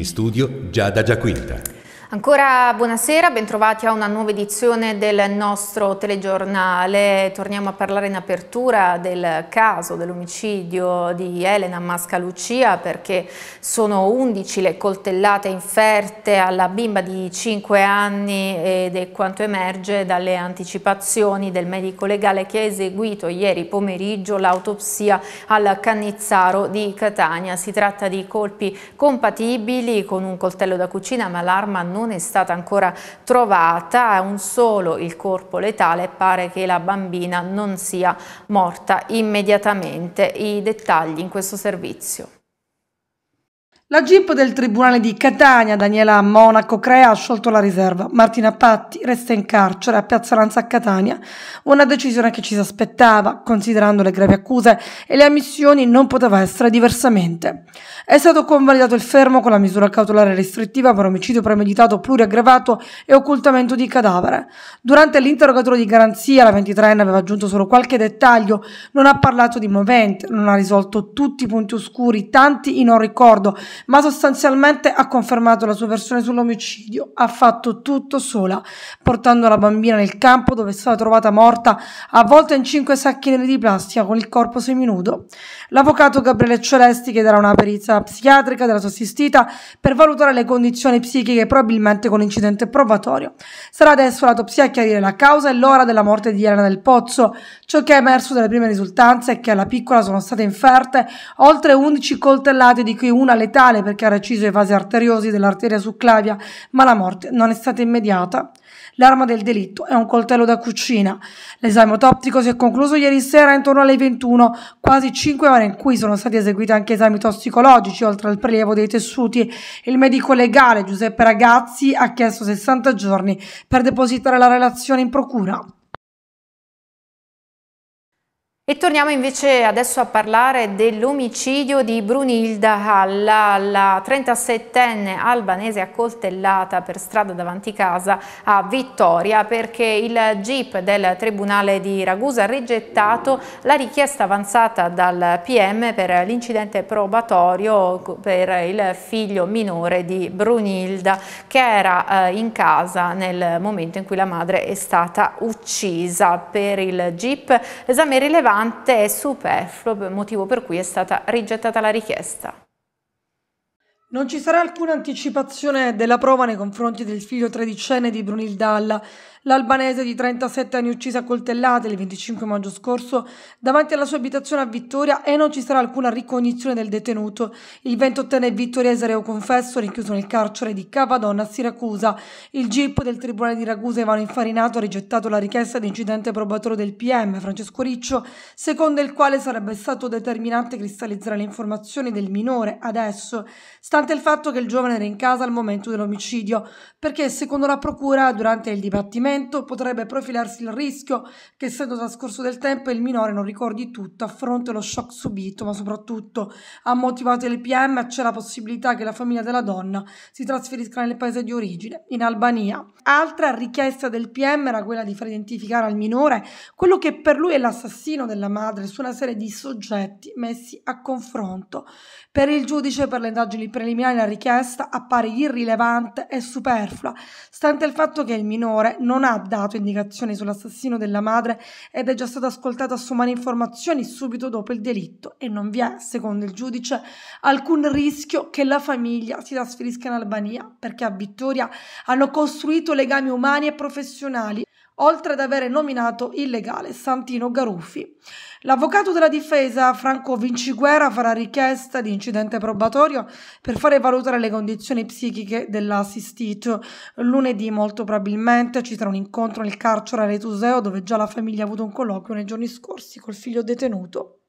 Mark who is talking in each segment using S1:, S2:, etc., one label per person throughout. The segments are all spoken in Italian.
S1: in studio Giada Giaquinta.
S2: Ancora buonasera, bentrovati a una nuova edizione del nostro telegiornale. Torniamo a parlare in apertura del caso dell'omicidio di Elena Mascalucia perché sono 11 le coltellate inferte alla bimba di 5 anni ed è quanto emerge dalle anticipazioni del medico legale che ha eseguito ieri pomeriggio l'autopsia al Cannizzaro di Catania. Si tratta di colpi compatibili con un coltello da cucina ma l'arma non non è stata ancora trovata, è un solo il corpo letale pare che la bambina non sia morta immediatamente. I dettagli in questo servizio.
S3: La GIP del Tribunale di Catania, Daniela Monaco Crea, ha sciolto la riserva. Martina Patti resta in carcere a Piazza Lanza a Catania. Una decisione che ci si aspettava, considerando le gravi accuse e le ammissioni, non poteva essere diversamente. È stato convalidato il fermo con la misura cautelare restrittiva per omicidio premeditato pluriaggravato e occultamento di cadavere. Durante l'interrogatorio di garanzia, la 23enne aveva aggiunto solo qualche dettaglio, non ha parlato di movente, non ha risolto tutti i punti oscuri, tanti in non ricordo ma sostanzialmente ha confermato la sua versione sull'omicidio. Ha fatto tutto sola, portando la bambina nel campo dove è stata trovata morta, avvolta in cinque sacchi neri di plastica con il corpo seminudo. L'avvocato Gabriele Celesti chiederà una perizia psichiatrica della sua assistita per valutare le condizioni psichiche probabilmente con incidente probatorio. Sarà adesso l'autopsia a chiarire la causa e l'ora della morte di Elena del Pozzo. Ciò che è emerso dalle prime risultanze è che alla piccola sono state inferte oltre 11 coltellate di cui una letale mortale perché ha reciso i vasi arteriosi dell'arteria succlavia, ma la morte non è stata immediata. L'arma del delitto è un coltello da cucina. L'esame autoptico si è concluso ieri sera intorno alle 21, quasi 5 ore in cui sono stati eseguiti anche esami tossicologici oltre al prelievo dei tessuti. Il medico legale Giuseppe Ragazzi ha chiesto 60 giorni per depositare la relazione in procura.
S2: E torniamo invece adesso a parlare dell'omicidio di Brunilda Halla, la 37enne albanese accoltellata per strada davanti casa a Vittoria perché il GIP del Tribunale di Ragusa ha rigettato la richiesta avanzata dal PM per l'incidente probatorio per il figlio minore di Brunilda che era eh, in casa nel momento in cui la madre è stata uccisa. Per il GIP l'esame rilevante irrilevante e superfluo, motivo per cui è stata rigettata la richiesta.
S3: Non ci sarà alcuna anticipazione della prova nei confronti del figlio tredicenne di Brunildalla, L'albanese di 37 anni ucciso a coltellate il 25 maggio scorso davanti alla sua abitazione a Vittoria e non ci sarà alcuna ricognizione del detenuto. Il 28enne vittoriese reo confesso rinchiuso nel carcere di Cavadonna a Siracusa. Il GIP del Tribunale di Ragusa Ivano Infarinato ha rigettato la richiesta di incidente probatorio del PM Francesco Riccio, secondo il quale sarebbe stato determinante cristallizzare le informazioni del minore adesso, stante il fatto che il giovane era in casa al momento dell'omicidio, perché secondo la procura durante il dibattimento momento potrebbe profilarsi il rischio che, essendo trascorso del tempo, il minore non ricordi tutto, a fronte lo shock subito, ma soprattutto ha motivato il PM, c'è la possibilità che la famiglia della donna si trasferisca nel paese di origine, in Albania. Altra richiesta del PM era quella di far identificare al minore quello che per lui è l'assassino della madre su una serie di soggetti messi a confronto. Per il giudice per le indagini preliminari la richiesta appare irrilevante e superflua, stante il fatto che il minore non non ha dato indicazioni sull'assassino della madre ed è già stato ascoltato a sommare informazioni subito dopo il delitto e non vi è, secondo il giudice, alcun rischio che la famiglia si trasferisca in Albania perché a Vittoria hanno costruito legami umani e professionali oltre ad avere nominato illegale Santino Garuffi. L'avvocato della difesa Franco Vinciguerra farà richiesta di incidente probatorio per fare valutare le condizioni psichiche dell'assistito. Lunedì molto probabilmente ci sarà un incontro nel carcere Retuseo dove già la famiglia ha avuto un colloquio nei giorni scorsi col figlio detenuto.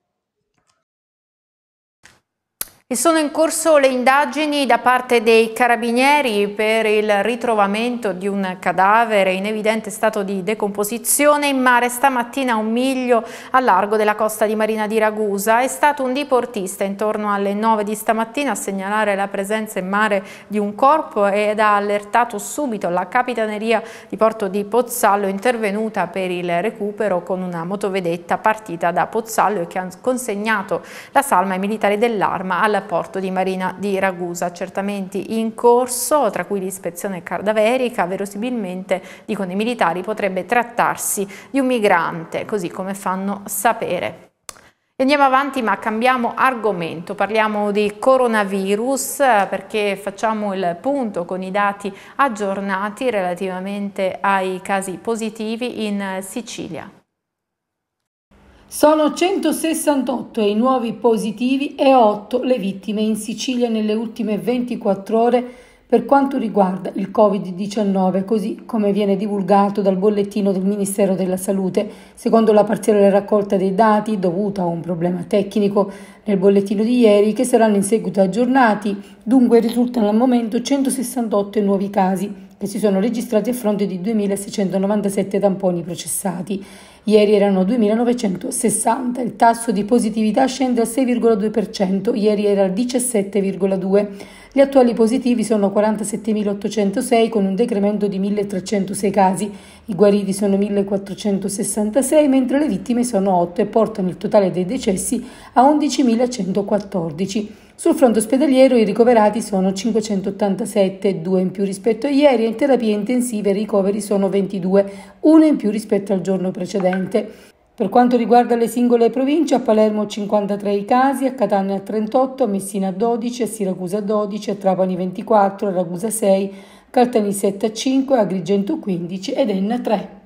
S2: E sono in corso le indagini da parte dei carabinieri per il ritrovamento di un cadavere in evidente stato di decomposizione in mare stamattina a un miglio a largo della costa di Marina di Ragusa. È stato un diportista intorno alle 9 di stamattina a segnalare la presenza in mare di un corpo ed ha allertato subito la capitaneria di Porto di Pozzallo intervenuta per il recupero con una motovedetta partita da Pozzallo e che ha consegnato la salma ai militari dell'arma alla porto di Marina di Ragusa. Accertamenti in corso, tra cui l'ispezione cardaverica, verosimilmente, dicono i militari, potrebbe trattarsi di un migrante, così come fanno sapere. Andiamo avanti ma cambiamo argomento, parliamo di coronavirus perché facciamo il punto con i dati aggiornati relativamente ai casi positivi in
S4: Sicilia. Sono 168 i nuovi positivi e 8 le vittime in Sicilia nelle ultime 24 ore per quanto riguarda il Covid-19, così come viene divulgato dal bollettino del Ministero della Salute. Secondo la parziale raccolta dei dati, dovuta a un problema tecnico nel bollettino di ieri, che saranno in seguito aggiornati, dunque risultano al momento 168 nuovi casi che si sono registrati a fronte di 2.697 tamponi processati. Ieri erano 2.960, il tasso di positività scende al 6,2%, ieri era al 17,2%. Gli attuali positivi sono 47.806 con un decremento di 1.306 casi, i guariti sono 1.466 mentre le vittime sono 8 e portano il totale dei decessi a 11.114. Sul fronte ospedaliero i ricoverati sono 587, 2 in più rispetto a ieri, e in terapia intensiva i ricoveri sono 22, 1 in più rispetto al giorno precedente. Per quanto riguarda le singole province, a Palermo 53 i casi, a Catania 38, a Messina 12, a Siracusa 12, a Trapani 24, a Ragusa 6, Caltanissetta 5, a Agrigento 15 ed Enna 3.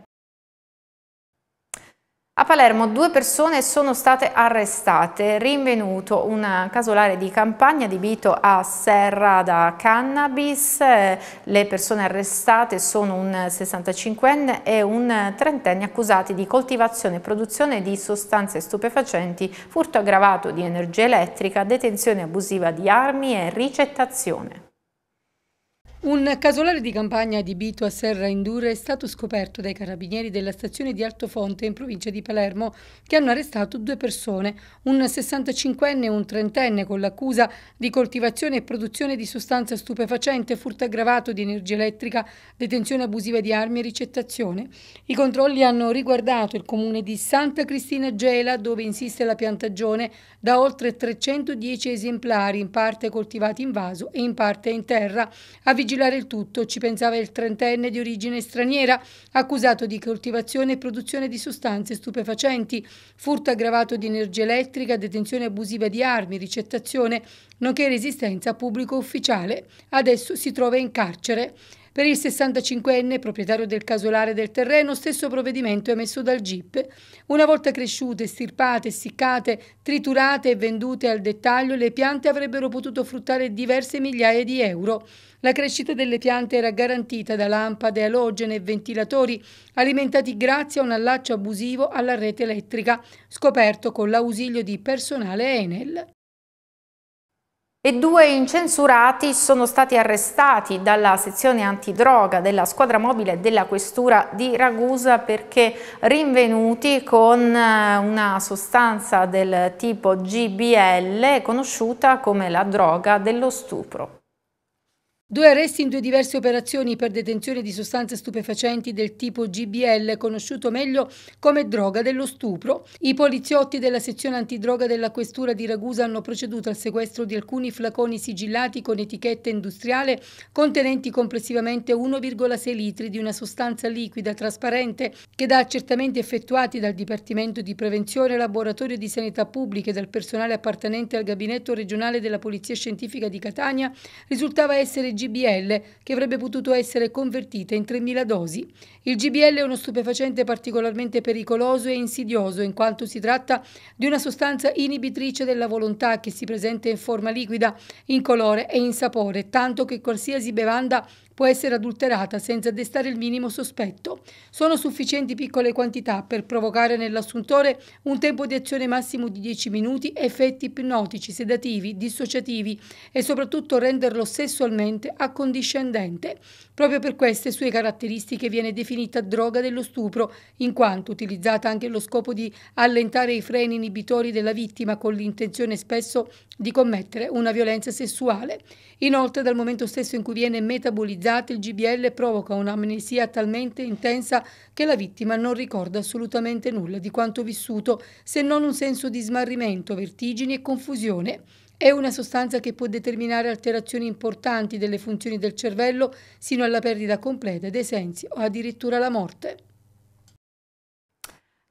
S2: A Palermo due persone sono state arrestate, rinvenuto un casolare di campagna adibito a serra da cannabis, le persone arrestate sono un 65enne e un trentenne accusati di coltivazione e produzione di sostanze stupefacenti, furto aggravato di energia elettrica, detenzione abusiva di armi e ricettazione.
S4: Un casolare di campagna adibito a serra indura è stato scoperto dai carabinieri della stazione di Altofonte in provincia di Palermo che hanno arrestato due persone, un 65enne e un trentenne con l'accusa di coltivazione e produzione di sostanza stupefacente, furto aggravato di energia elettrica, detenzione abusiva di armi e ricettazione. I controlli hanno riguardato il comune di Santa Cristina Gela dove insiste la piantagione da oltre 310 esemplari in parte coltivati in vaso e in parte in terra a vigilanza vigilare il tutto ci pensava il trentenne di origine straniera, accusato di coltivazione e produzione di sostanze stupefacenti, furto aggravato di energia elettrica, detenzione abusiva di armi, ricettazione, nonché resistenza a pubblico ufficiale. Adesso si trova in carcere. Per il 65enne, proprietario del casolare del terreno, stesso provvedimento è messo dal GIP. Una volta cresciute, stirpate, essiccate, triturate e vendute al dettaglio, le piante avrebbero potuto fruttare diverse migliaia di euro. La crescita delle piante era garantita da lampade, alogene e ventilatori alimentati grazie a un allaccio abusivo alla rete elettrica, scoperto con l'ausilio di personale Enel e due incensurati sono stati arrestati dalla
S2: sezione antidroga della squadra mobile della questura di Ragusa perché rinvenuti con eh, una sostanza del tipo GBL conosciuta come la droga dello stupro.
S4: Due arresti in due diverse operazioni per detenzione di sostanze stupefacenti del tipo GBL, conosciuto meglio come droga dello stupro. I poliziotti della sezione antidroga della Questura di Ragusa hanno proceduto al sequestro di alcuni flaconi sigillati con etichetta industriale contenenti complessivamente 1,6 litri di una sostanza liquida trasparente che da accertamenti effettuati dal Dipartimento di Prevenzione, Laboratorio di Sanità Pubblica e dal personale appartenente al Gabinetto regionale della Polizia Scientifica di Catania risultava essere GBL che avrebbe potuto essere convertita in 3.000 dosi. Il GBL è uno stupefacente particolarmente pericoloso e insidioso in quanto si tratta di una sostanza inibitrice della volontà che si presenta in forma liquida, in colore e in sapore, tanto che qualsiasi bevanda può essere adulterata senza destare il minimo sospetto. Sono sufficienti piccole quantità per provocare nell'assuntore un tempo di azione massimo di 10 minuti, effetti ipnotici, sedativi, dissociativi e soprattutto renderlo sessualmente accondiscendente. Proprio per queste sue caratteristiche viene definita droga dello stupro, in quanto utilizzata anche allo scopo di allentare i freni inibitori della vittima con l'intenzione spesso di commettere una violenza sessuale. Inoltre dal momento stesso in cui viene metabolizzata alcolizzato il GBL provoca un'amnesia talmente intensa che la vittima non ricorda assolutamente nulla di quanto vissuto, se non un senso di smarrimento, vertigini e confusione. È una sostanza che può determinare alterazioni importanti delle funzioni del cervello sino alla perdita completa dei sensi o addirittura la morte.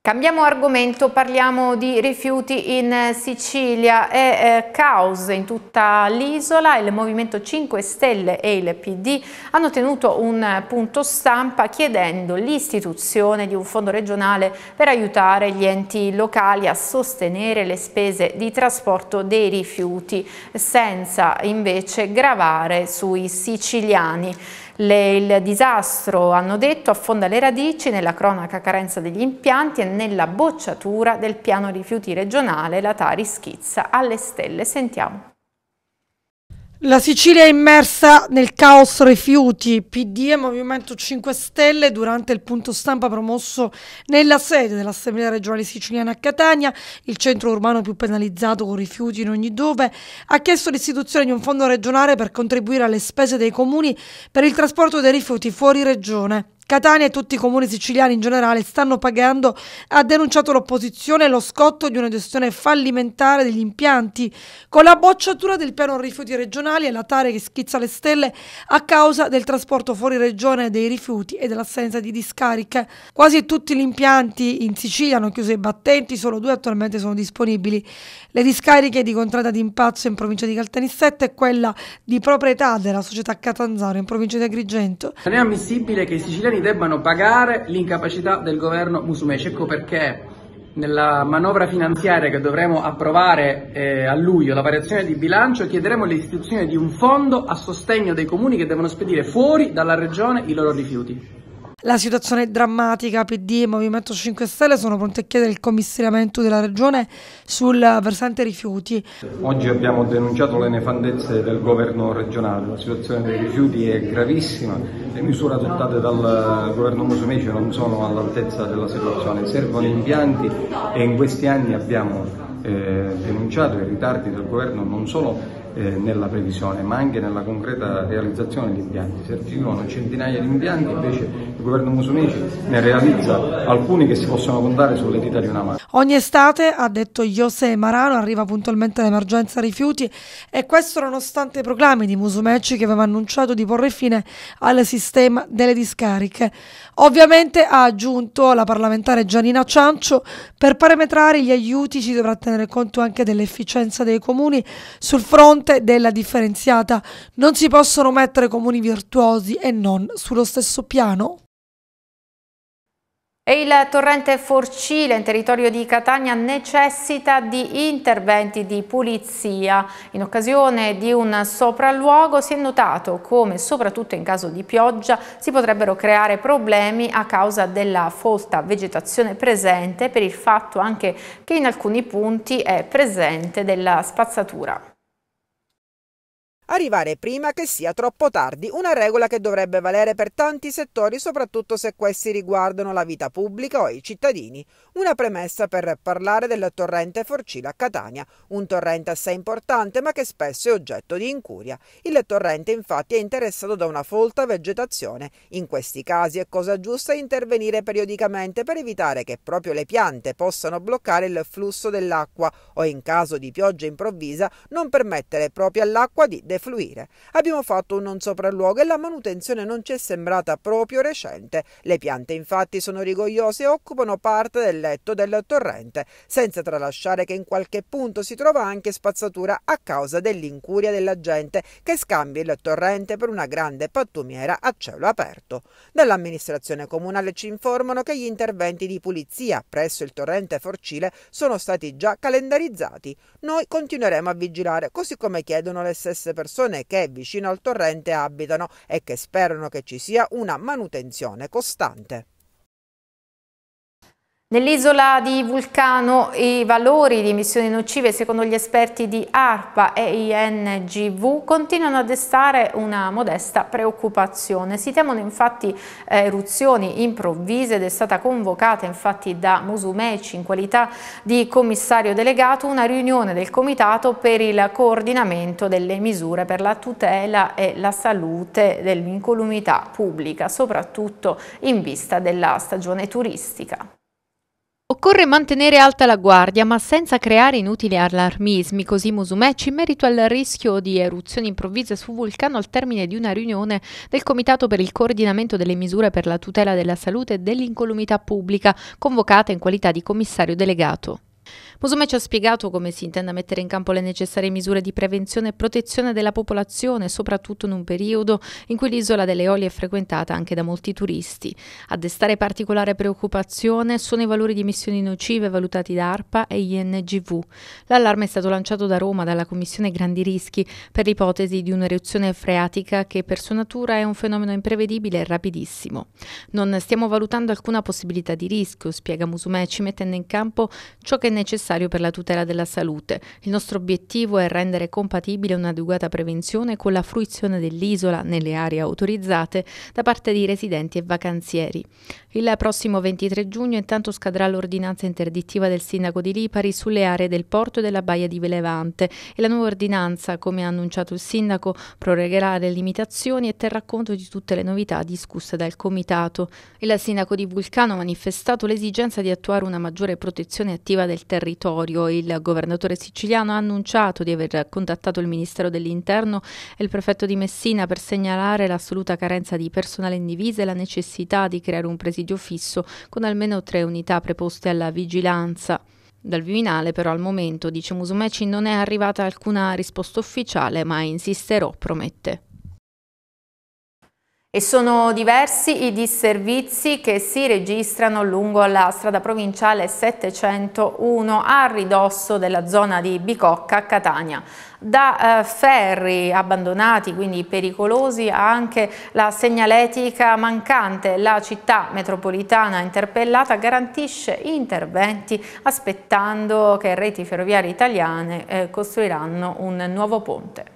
S4: Cambiamo argomento, parliamo di rifiuti in Sicilia
S2: è eh, caos in tutta l'isola. Il Movimento 5 Stelle e il PD hanno tenuto un punto stampa chiedendo l'istituzione di un fondo regionale per aiutare gli enti locali a sostenere le spese di trasporto dei rifiuti senza invece gravare sui siciliani. Le, il disastro, hanno detto, affonda le radici nella cronaca carenza degli impianti e nella bocciatura del piano rifiuti regionale, la Tari schizza alle stelle. Sentiamo.
S3: La Sicilia è immersa nel caos rifiuti, PD e Movimento 5 Stelle durante il punto stampa promosso nella sede dell'Assemblea regionale siciliana a Catania, il centro urbano più penalizzato con rifiuti in ogni dove, ha chiesto l'istituzione di un fondo regionale per contribuire alle spese dei comuni per il trasporto dei rifiuti fuori regione. Catania e tutti i comuni siciliani in generale stanno pagando, ha denunciato l'opposizione, lo scotto di una gestione fallimentare degli impianti, con la bocciatura del piano rifiuti regionali e la tare che schizza le stelle a causa del trasporto fuori regione dei rifiuti e dell'assenza di discariche. Quasi tutti gli impianti in Sicilia hanno chiuso i battenti, solo due attualmente sono disponibili. Le discariche di Contrada di Impazzo in provincia di Caltanissetta e quella di proprietà della società Catanzaro in provincia
S1: di Agrigento. Non è ammissibile che i siciliani istituzioni debbano pagare l'incapacità del governo Musumeci. Ecco perché nella manovra finanziaria che dovremo approvare eh, a luglio, la variazione di bilancio, chiederemo l'istituzione di un fondo a sostegno dei comuni che devono spedire fuori dalla regione i loro rifiuti. La situazione è drammatica, PD e Movimento
S3: 5 Stelle sono pronti a chiedere il commissariamento della Regione sul versante rifiuti.
S1: Oggi abbiamo denunciato le nefandezze del governo regionale, la situazione dei rifiuti è gravissima, le misure adottate dal governo Musumeci non sono all'altezza della situazione, servono impianti e in questi anni abbiamo eh, denunciato i ritardi del governo non solo eh, nella previsione, ma anche nella concreta realizzazione degli impianti. Servivano centinaia di impianti, invece il governo Musumeci ne realizza alcuni che si possono contare sulle dita di una mano.
S3: Ogni estate, ha detto José Marano, arriva puntualmente l'emergenza rifiuti e questo nonostante i proclami di Musumeci che aveva annunciato di porre fine al sistema delle discariche. Ovviamente ha aggiunto la parlamentare Gianina Ciancio, per parametrare gli aiuti ci dovrà tenere conto anche dell'efficienza dei comuni sul fronte fronte della differenziata non si possono mettere comuni virtuosi e non sullo stesso piano?
S2: E il torrente Forcile in territorio di Catania necessita di interventi di pulizia. In occasione di un sopralluogo si è notato come, soprattutto in caso di pioggia, si potrebbero creare problemi a causa della folta vegetazione presente per il fatto anche che in alcuni punti è presente della
S5: spazzatura. Arrivare prima che sia troppo tardi, una regola che dovrebbe valere per tanti settori, soprattutto se questi riguardano la vita pubblica o i cittadini. Una premessa per parlare del torrente Forcila a Catania, un torrente assai importante ma che spesso è oggetto di incuria. Il torrente infatti è interessato da una folta vegetazione. In questi casi è cosa giusta intervenire periodicamente per evitare che proprio le piante possano bloccare il flusso dell'acqua o in caso di pioggia improvvisa non permettere proprio all'acqua di defluire. Abbiamo fatto un non sopralluogo e la manutenzione non ci è sembrata proprio recente. Le piante infatti sono rigogliose e occupano parte del letto del torrente, senza tralasciare che in qualche punto si trova anche spazzatura a causa dell'incuria della gente che scambia il torrente per una grande pattumiera a cielo aperto. Dall'amministrazione comunale ci informano che gli interventi di pulizia presso il torrente Forcile sono stati già calendarizzati. Noi continueremo a vigilare, così come chiedono le stesse persone persone che vicino al torrente abitano e che sperano che ci sia una manutenzione costante.
S2: Nell'isola di Vulcano i valori di emissioni nocive secondo gli esperti di ARPA e INGV continuano a destare una modesta preoccupazione. Si temono infatti eh, eruzioni improvvise ed è stata convocata infatti da Musumeci in qualità di commissario delegato una riunione del comitato per il coordinamento delle misure per la tutela e la salute dell'incolumità pubblica, soprattutto in vista della stagione turistica. Occorre mantenere alta la guardia, ma senza creare inutili allarmismi, così Musumeci in merito al rischio di eruzioni improvvise su vulcano al termine di una riunione del Comitato per il coordinamento delle misure per la tutela della salute e dell'incolumità pubblica, convocata in qualità di commissario delegato. Musume ci ha spiegato come si intenda mettere in campo le necessarie misure di prevenzione e protezione della popolazione, soprattutto in un periodo in cui l'isola delle Oli è frequentata anche da molti turisti. A destare particolare preoccupazione sono i valori di emissioni nocive valutati da ARPA e INGV. L'allarme è stato lanciato da Roma dalla Commissione Grandi Rischi per l'ipotesi di un'eruzione freatica che per sua natura è un fenomeno imprevedibile e rapidissimo. Non stiamo valutando alcuna possibilità di rischio, spiega Musume, ci mettendo in campo ciò che è necessario necessario per la tutela della salute. Il nostro obiettivo è rendere compatibile un'adeguata prevenzione con la fruizione dell'isola nelle aree autorizzate da parte di residenti e vacanzieri. Il prossimo 23 giugno intanto scadrà l'ordinanza interdittiva del sindaco di Lipari sulle aree del porto e della baia di Velevante e la nuova ordinanza, come ha annunciato il sindaco, prorogherà le limitazioni e terrà conto di tutte le novità discusse dal comitato. Il sindaco di Vulcano ha manifestato l'esigenza di attuare una maggiore protezione attiva del territorio territorio. Il governatore siciliano ha annunciato di aver contattato il Ministero dell'Interno e il prefetto di Messina per segnalare l'assoluta carenza di personale in divisa e la necessità di creare un presidio fisso con almeno tre unità preposte alla vigilanza. Dal Viminale però al momento, dice Musumeci, non è arrivata alcuna risposta ufficiale, ma insisterò, promette e sono diversi i disservizi che si registrano lungo la strada provinciale 701 a ridosso della zona di Bicocca a Catania. Da eh, ferri abbandonati, quindi pericolosi, a anche la segnaletica mancante. La città metropolitana interpellata garantisce interventi aspettando che reti ferroviarie italiane eh, costruiranno un nuovo ponte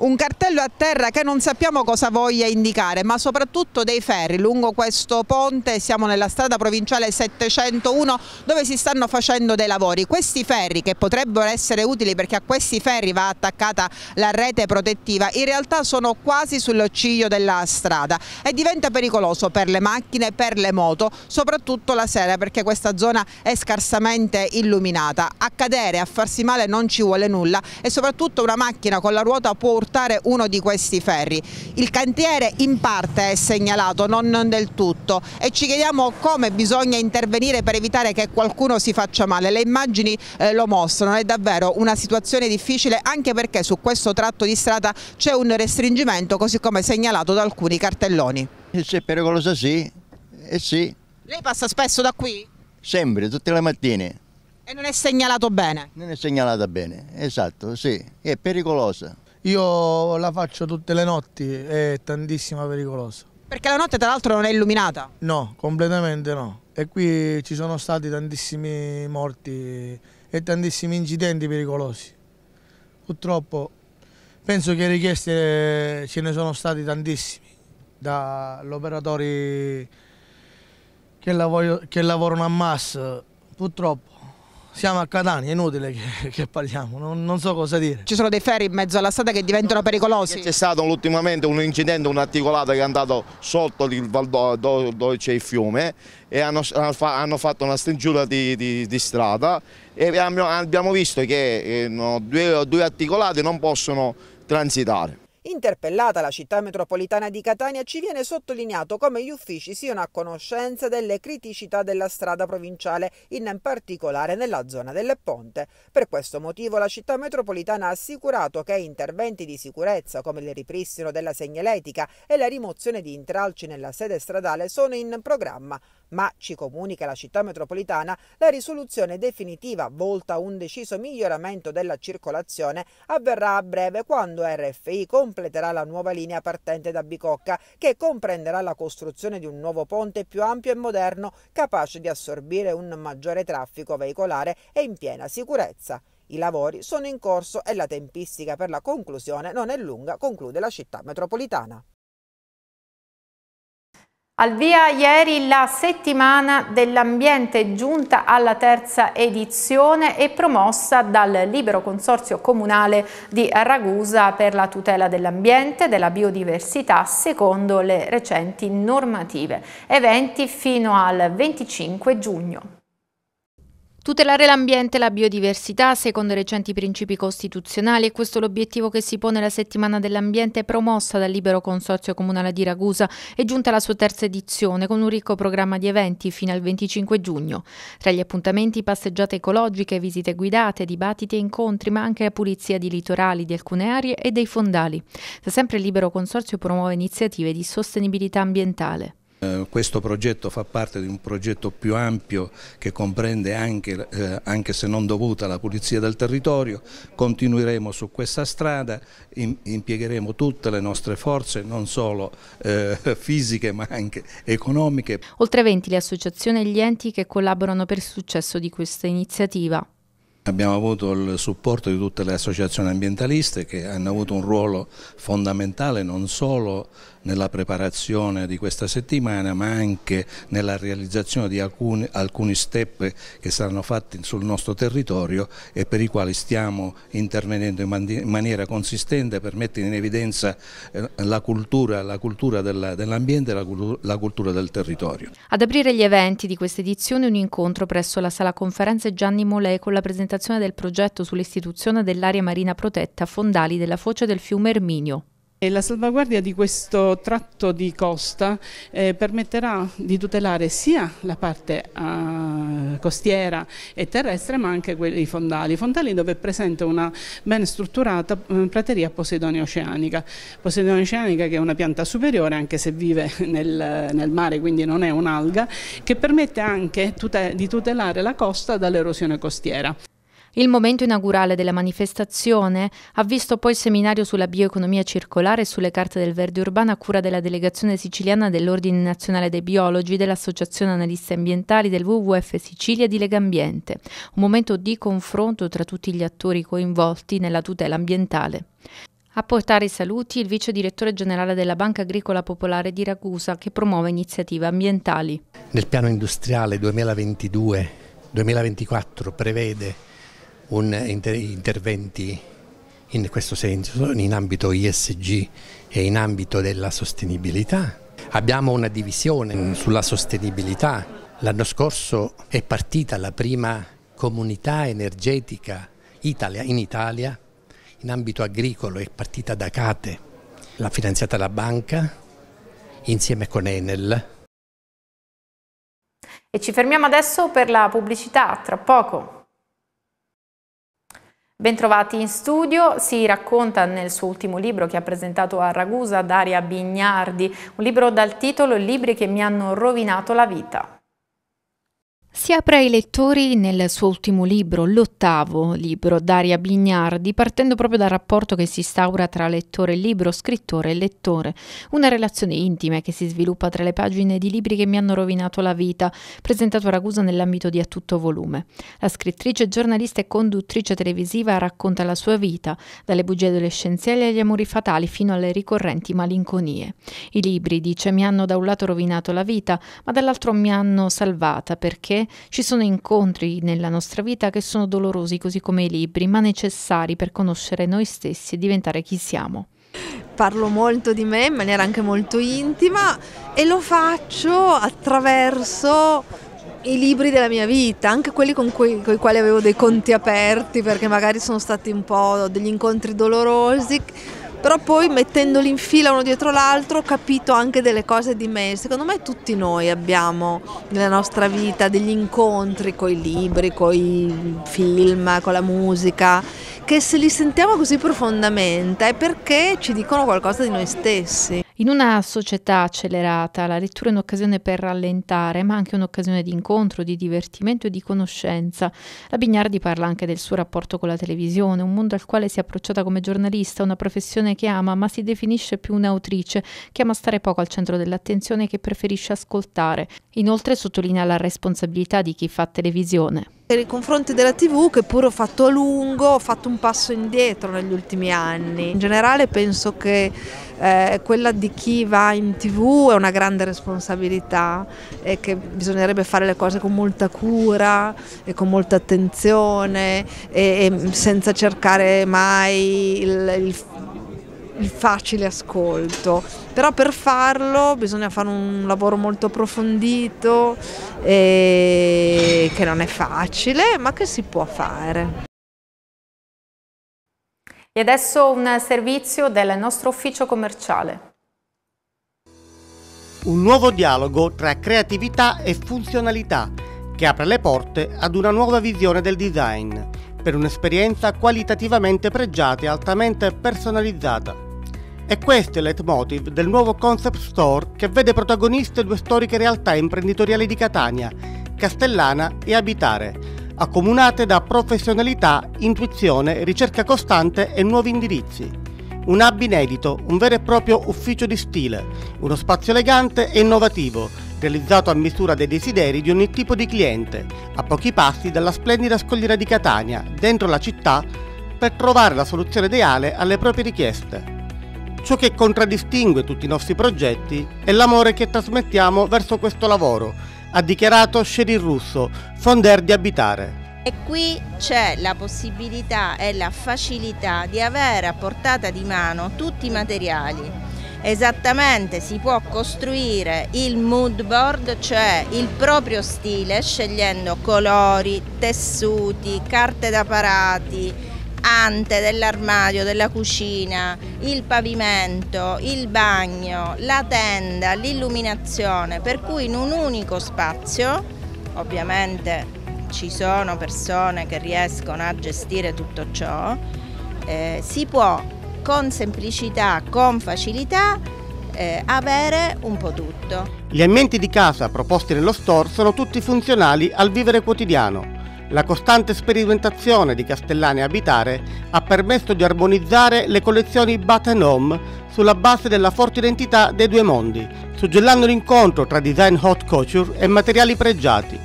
S5: un cartello a terra che non sappiamo cosa voglia indicare, ma soprattutto dei ferri. Lungo questo ponte siamo nella strada provinciale 701 dove si stanno facendo dei lavori. Questi ferri che potrebbero essere utili perché a questi ferri va attaccata la rete protettiva, in realtà sono quasi sull'occiglio della strada e diventa pericoloso per le macchine, per le moto, soprattutto la sera perché questa zona è scarsamente illuminata. A cadere, a farsi male non ci vuole nulla e soprattutto una macchina con la ruota può urtare portare uno di questi ferri. Il cantiere in parte è segnalato, non, non del tutto e ci chiediamo come bisogna intervenire per evitare che qualcuno si faccia male. Le immagini eh, lo mostrano, è davvero una situazione difficile anche perché su questo tratto di strada c'è un restringimento così come segnalato da alcuni cartelloni. Eh, se è pericolosa sì, eh sì. Lei passa spesso
S1: da qui? Sempre, tutte le mattine. E non è segnalato bene? Non è segnalata bene, esatto, sì, è pericolosa io la faccio tutte le notti, è tantissima pericolosa.
S5: Perché la notte tra l'altro non è illuminata?
S1: No, completamente no. E qui ci sono stati tantissimi morti e tantissimi incidenti pericolosi. Purtroppo penso che richieste ce ne sono stati tantissimi dall'operatore che, che lavorano a massa, purtroppo siamo a Catania, è inutile che, che parliamo, non, non, so cosa dire.
S5: Ci sono dei ferri in mezzo alla strada che diventano pericolosi? C'è stato ultimamente un incidente,
S1: un'articolata che è andato sotto il Valdo, dove c'è il fiume e hanno, hanno fatto una stringiura di, di, di, strada e abbiamo, visto che eh, no, due, due articolati non possono transitare.
S5: Interpellata la città metropolitana di Catania, ci viene sottolineato come gli uffici siano a conoscenza delle criticità della strada provinciale, in particolare nella zona del Ponte. Per questo motivo la città metropolitana ha assicurato che interventi di sicurezza come il ripristino della segnaletica e la rimozione di intralci nella sede stradale sono in programma, ma ci comunica la città metropolitana, la risoluzione definitiva volta a un deciso miglioramento della circolazione avverrà a breve quando RFI completerà la nuova linea partente da Bicocca che comprenderà la costruzione di un nuovo ponte più ampio e moderno capace di assorbire un maggiore traffico veicolare e in piena sicurezza. I lavori sono in corso e la tempistica per la conclusione non è lunga, conclude la città metropolitana.
S2: Al via ieri la settimana dell'ambiente giunta alla terza edizione e promossa dal Libero Consorzio Comunale di Ragusa per la tutela dell'ambiente e della biodiversità secondo le recenti normative. Eventi fino al 25 giugno. Tutelare l'ambiente e la biodiversità secondo i recenti principi costituzionali è questo l'obiettivo che si pone la settimana dell'ambiente promossa dal libero consorzio comunale di Ragusa e giunta alla sua terza edizione con un ricco programma di eventi fino al 25 giugno. Tra gli appuntamenti passeggiate ecologiche, visite guidate, dibattiti e incontri ma anche la pulizia di litorali, di alcune aree e dei fondali. Da sempre il libero consorzio promuove iniziative di sostenibilità ambientale.
S1: Eh, questo progetto fa parte di un progetto più ampio che comprende anche, eh, anche se non dovuta, la pulizia del territorio. Continueremo su questa strada, in, impiegheremo tutte le nostre forze, non solo eh, fisiche ma anche economiche.
S2: Oltre 20 le associazioni e gli enti che collaborano per il successo di questa iniziativa.
S1: Abbiamo avuto il supporto di tutte le associazioni ambientaliste che hanno avuto un ruolo fondamentale non solo nella preparazione di questa settimana ma anche nella realizzazione di alcuni, alcuni step che saranno fatti sul nostro territorio e per i quali stiamo intervenendo in, man in maniera consistente per mettere in evidenza eh, la cultura, la cultura dell'ambiente dell e la, cultu la cultura del territorio.
S2: Ad aprire gli eventi di questa edizione un incontro presso la sala conferenze Gianni Molè con la presentazione del progetto sull'istituzione dell'area marina protetta Fondali della foce
S5: del fiume Erminio. E la salvaguardia di questo tratto di costa eh, permetterà di tutelare sia la parte eh, costiera e terrestre ma anche quelli fondali, fondali dove è presente una ben strutturata mm, prateria posidonia oceanica, posidonia oceanica che è una pianta superiore anche se vive nel, nel mare quindi non è un'alga, che permette anche tute di tutelare la costa dall'erosione costiera.
S2: Il momento inaugurale della manifestazione ha visto poi il seminario sulla bioeconomia circolare e sulle carte del verde urbano a cura della delegazione siciliana dell'Ordine Nazionale dei Biologi dell'Associazione Analisti Ambientali del WWF Sicilia di Legambiente, un momento di confronto tra tutti gli attori coinvolti nella tutela ambientale. A portare i saluti il vice direttore generale della Banca Agricola Popolare di Ragusa che promuove iniziative ambientali.
S1: Nel piano industriale 2022-2024 prevede un, inter, interventi in questo senso in ambito ISG e in ambito della sostenibilità. Abbiamo una divisione sulla sostenibilità. L'anno scorso è partita la prima comunità energetica Italia, in Italia, in ambito agricolo, è partita da Cate, l'ha finanziata la banca insieme con Enel.
S2: E ci fermiamo adesso per la pubblicità, tra poco. Bentrovati in studio, si racconta nel suo ultimo libro che ha presentato a Ragusa Daria Bignardi, un libro dal titolo Libri che mi hanno rovinato la vita. Si apre ai lettori nel suo ultimo libro, l'ottavo libro, Daria Bignardi, partendo proprio dal rapporto che si instaura tra lettore e libro, scrittore e lettore, una relazione intima che si sviluppa tra le pagine di libri che mi hanno rovinato la vita, presentato a Ragusa nell'ambito di A tutto volume. La scrittrice, giornalista e conduttrice televisiva racconta la sua vita, dalle bugie adolescenziali agli amori fatali fino alle ricorrenti malinconie. I libri, dice, mi hanno da un lato rovinato la vita, ma dall'altro mi hanno salvata perché ci sono incontri nella nostra vita che sono dolorosi così come i libri, ma necessari per conoscere noi stessi e diventare chi siamo parlo molto di me in maniera anche
S6: molto intima e lo faccio attraverso i libri della mia vita, anche quelli con, cui, con i quali avevo dei conti aperti perché magari sono stati un po' degli incontri dolorosi però poi mettendoli in fila uno dietro l'altro ho capito anche delle cose di me. Secondo me tutti noi abbiamo nella nostra vita degli incontri con i libri, con i film, con la musica, che
S2: se li sentiamo così profondamente è perché ci dicono qualcosa di noi stessi. In una società accelerata, la lettura è un'occasione per rallentare, ma anche un'occasione di incontro, di divertimento e di conoscenza. La Bignardi parla anche del suo rapporto con la televisione, un mondo al quale si è approcciata come giornalista, una professione che ama, ma si definisce più un'autrice che ama stare poco al centro dell'attenzione e che preferisce ascoltare. Inoltre sottolinea la responsabilità di chi fa televisione.
S6: Per i confronti della TV, che pure ho fatto a lungo, ho fatto un passo indietro negli ultimi anni. In generale penso che eh, quella di chi va in tv è una grande responsabilità e che bisognerebbe fare le cose con molta cura e con molta attenzione e, e senza cercare mai il, il il facile ascolto, però per farlo bisogna fare un lavoro molto approfondito che non è facile ma che si può fare.
S2: E adesso un servizio del nostro ufficio commerciale.
S1: Un nuovo dialogo tra creatività e funzionalità che apre le porte ad una nuova visione del design per un'esperienza qualitativamente pregiata e altamente personalizzata. E questo è il leitmotiv del nuovo concept store che vede protagoniste due storiche realtà imprenditoriali di Catania, Castellana e Abitare, accomunate da professionalità, intuizione, ricerca costante e nuovi indirizzi. Un hub inedito, un vero e proprio ufficio di stile, uno spazio elegante e innovativo, realizzato a misura dei desideri di ogni tipo di cliente, a pochi passi dalla splendida scogliera di Catania, dentro la città, per trovare la soluzione ideale alle proprie richieste. Ciò che contraddistingue tutti i nostri progetti è l'amore che trasmettiamo verso questo lavoro, ha dichiarato Sheryl Russo, fonder di Abitare.
S2: E qui c'è la possibilità e la facilità di avere a portata di mano tutti i materiali. Esattamente, si può costruire il mood board, cioè il proprio stile, scegliendo colori, tessuti, carte da parati, ante dell'armadio, della cucina, il pavimento, il bagno, la tenda, l'illuminazione, per cui in un unico spazio, ovviamente ci sono persone che riescono a gestire tutto ciò, eh, si può con semplicità, con facilità eh, avere un po' tutto.
S1: Gli ambienti di casa proposti nello store sono tutti funzionali al vivere quotidiano la costante sperimentazione di Castellane Abitare ha permesso di armonizzare le collezioni Bath and Home sulla base della forte identità dei due mondi, suggellando l'incontro tra design hot couture e materiali pregiati.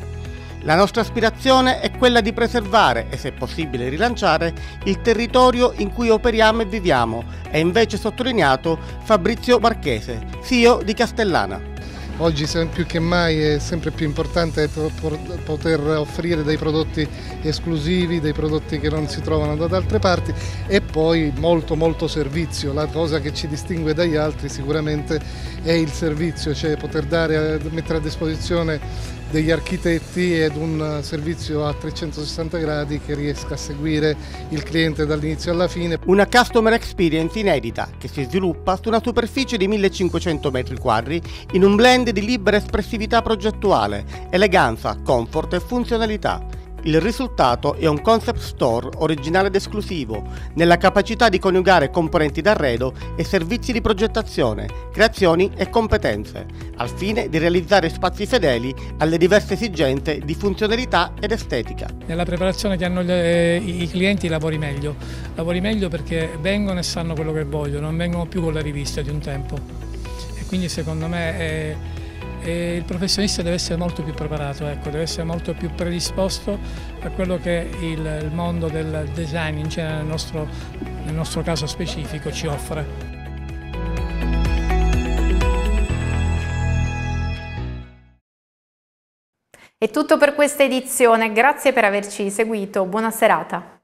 S1: La nostra aspirazione è quella di preservare e se possibile rilanciare il territorio in cui operiamo e viviamo, è invece sottolineato Fabrizio Marchese, CEO di Castellana. Oggi più che mai è sempre più importante poter offrire dei prodotti esclusivi, dei prodotti che non si trovano da altre parti e poi molto molto servizio. La cosa che ci distingue dagli altri sicuramente è il servizio, cioè poter dare, eh, mettere a disposizione degli architetti ed un eh, servizio a 360 gradi che riesca a seguire il cliente dall'inizio alla fine. Una customer experience inedita che si sviluppa su una superficie di 1500 m2 in un blend di libera espressività progettuale, eleganza, comfort e funzionalità il risultato è un concept store originale ed esclusivo, nella capacità di coniugare componenti d'arredo e servizi di progettazione, creazioni e competenze, al fine di realizzare spazi fedeli alle diverse esigenze di funzionalità ed estetica. Nella preparazione che hanno eh, i clienti lavori meglio, lavori meglio perché vengono e sanno quello che vogliono, non vengono più con la rivista di un tempo. E quindi secondo me... È eh, e il professionista deve essere molto più preparato, ecco, deve essere molto più predisposto a quello che il, mondo del design in genere nel nostro, nel nostro caso specifico ci offre. È tutto
S2: per questa edizione, grazie per averci seguito, buona serata.